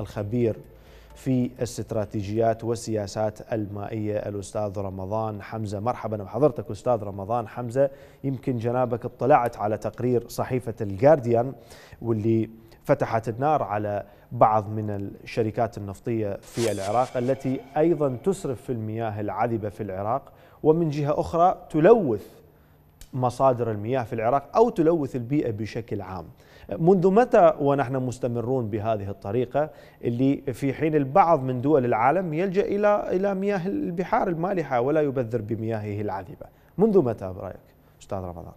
الخبير في استراتيجيات والسياسات المائية الأستاذ رمضان حمزة مرحبا بحضرتك أستاذ رمضان حمزة يمكن جنابك اطلعت على تقرير صحيفة الجارديان واللي فتحت النار على بعض من الشركات النفطية في العراق التي أيضا تسرف في المياه العذبة في العراق ومن جهة أخرى تلوث مصادر المياه في العراق أو تلوث البيئة بشكل عام منذ متى ونحن مستمرون بهذه الطريقة اللي في حين البعض من دول العالم يلجأ إلى إلى مياه البحار المالحة ولا يبذر بمياهه العذبة منذ متى برأيك أستاذ رمضان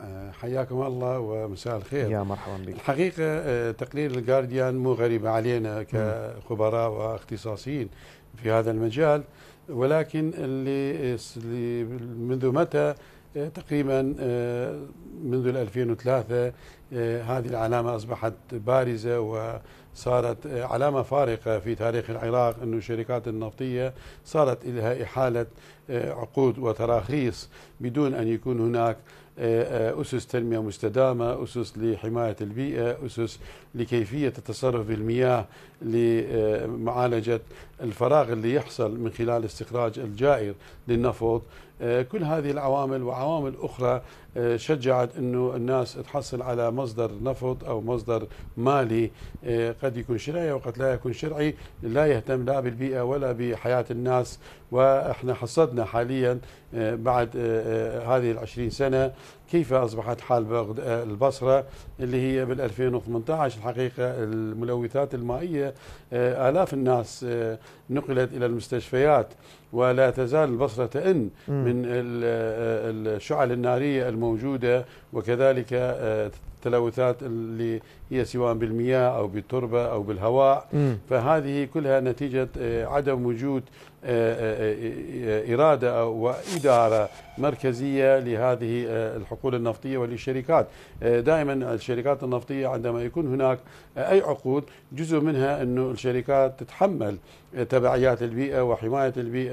آه، حياكم الله ومساء الخير يا مرحبا بك الحقيقة آه، تقرير الجارديان مو غريب علينا كخبراء واختصاصيين في هذا المجال ولكن اللي منذ متى آه، تقريبا آه، منذ 2003 آه، هذه العلامة أصبحت بارزة وصارت علامة فارقة في تاريخ العراق أن الشركات النفطية صارت لها إحالة عقود وتراخيص بدون أن يكون هناك أسس تنمية مستدامة أسس لحماية البيئة أسس لكيفية التصرف بالمياه لمعالجة الفراغ اللي يحصل من خلال استخراج الجائر للنفط آه، كل هذه العوامل وعوامل أخرى آه، شجعت أنه الناس تحصل على مصدر نفط أو مصدر مالي آه، قد يكون شرعي وقد لا يكون شرعي لا يهتم لا بالبيئة ولا بحياة الناس وإحنا حصدنا حاليا بعد هذه العشرين سنة كيف أصبحت حال آه، البصرة اللي هي بال 2018 الحقيقة الملوثات المائية آه، آلاف الناس آه، نقلت إلى المستشفيات ولا تزال البصرة تئن من الشعل النارية الموجودة وكذلك التلوثات اللي هي سواء بالمياه او بالتربه او بالهواء مم. فهذه كلها نتيجه آه، عدم وجود آه، آه، اراده او اداره مركزيه لهذه الحقول النفطيه وللشركات دائما الشركات النفطيه عندما يكون هناك اي عقود جزء منها انه الشركات تتحمل تبعيات البيئه وحمايه البيئه